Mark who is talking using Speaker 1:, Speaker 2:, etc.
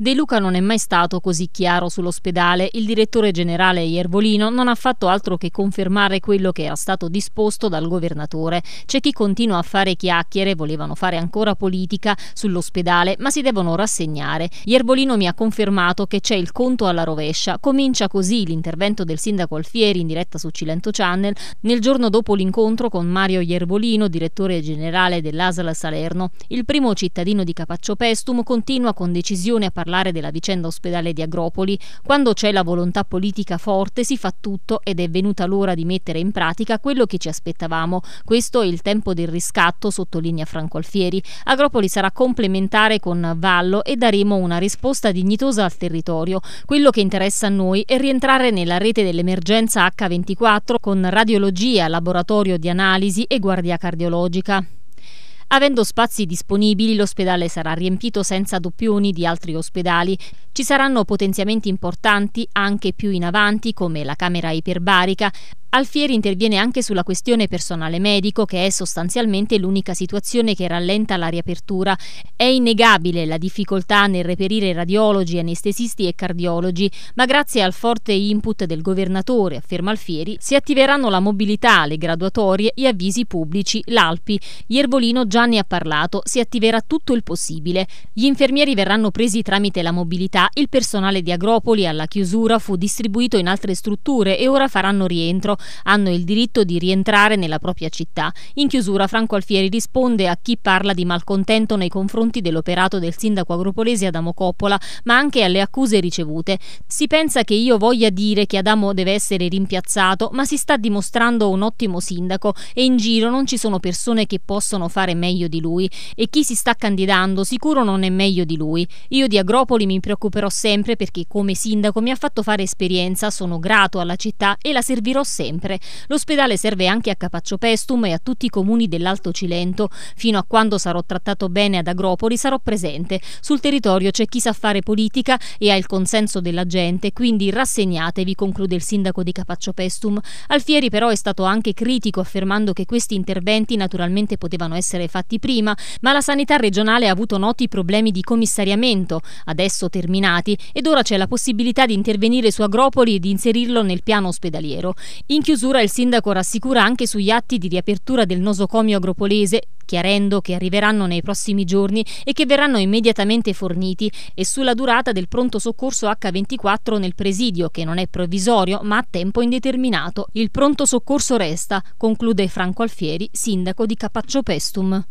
Speaker 1: De Luca non è mai stato così chiaro sull'ospedale, il direttore generale Iervolino non ha fatto altro che confermare quello che era stato disposto dal governatore. C'è chi continua a fare chiacchiere, volevano fare ancora politica sull'ospedale, ma si devono rassegnare. Iervolino mi ha confermato che c'è il conto alla rovescia. Comincia così l'intervento del sindaco Alfieri in diretta su Cilento Channel nel giorno dopo l'incontro con Mario Iervolino, direttore generale dell'Asala Salerno. Il primo cittadino di Capaccio Pestum continua con decisione a parlare parlare della vicenda ospedale di Agropoli, quando c'è la volontà politica forte si fa tutto ed è venuta l'ora di mettere in pratica quello che ci aspettavamo. Questo è il tempo del riscatto, sottolinea Franco Alfieri. Agropoli sarà complementare con Vallo e daremo una risposta dignitosa al territorio. Quello che interessa a noi è rientrare nella rete dell'emergenza H24 con radiologia, laboratorio di analisi e guardia cardiologica. Avendo spazi disponibili, l'ospedale sarà riempito senza doppioni di altri ospedali. Ci saranno potenziamenti importanti anche più in avanti, come la camera iperbarica, Alfieri interviene anche sulla questione personale medico, che è sostanzialmente l'unica situazione che rallenta la riapertura. È innegabile la difficoltà nel reperire radiologi, anestesisti e cardiologi, ma grazie al forte input del governatore, afferma Alfieri, si attiveranno la mobilità, le graduatorie, gli avvisi pubblici, l'Alpi. Iervolino già ne ha parlato, si attiverà tutto il possibile. Gli infermieri verranno presi tramite la mobilità, il personale di Agropoli alla chiusura fu distribuito in altre strutture e ora faranno rientro hanno il diritto di rientrare nella propria città. In chiusura Franco Alfieri risponde a chi parla di malcontento nei confronti dell'operato del sindaco agropolese Adamo Coppola, ma anche alle accuse ricevute. Si pensa che io voglia dire che Adamo deve essere rimpiazzato, ma si sta dimostrando un ottimo sindaco e in giro non ci sono persone che possono fare meglio di lui e chi si sta candidando sicuro non è meglio di lui. Io di Agropoli mi preoccuperò sempre perché come sindaco mi ha fatto fare esperienza, sono grato alla città e la servirò sempre sempre. L'ospedale serve anche a Capaccio Pestum e a tutti i comuni dell'Alto Cilento. Fino a quando sarò trattato bene ad Agropoli sarò presente. Sul territorio c'è chi sa fare politica e ha il consenso della gente, quindi rassegnatevi, conclude il sindaco di Capaccio Pestum. Alfieri però è stato anche critico affermando che questi interventi naturalmente potevano essere fatti prima, ma la sanità regionale ha avuto noti problemi di commissariamento, adesso terminati, ed ora c'è la possibilità di intervenire su Agropoli e di inserirlo nel piano ospedaliero. In in chiusura il sindaco rassicura anche sugli atti di riapertura del nosocomio agropolese chiarendo che arriveranno nei prossimi giorni e che verranno immediatamente forniti, e sulla durata del pronto soccorso H24 nel presidio, che non è provvisorio ma a tempo indeterminato. Il pronto soccorso resta, conclude Franco Alfieri, sindaco di Capaccio Pestum.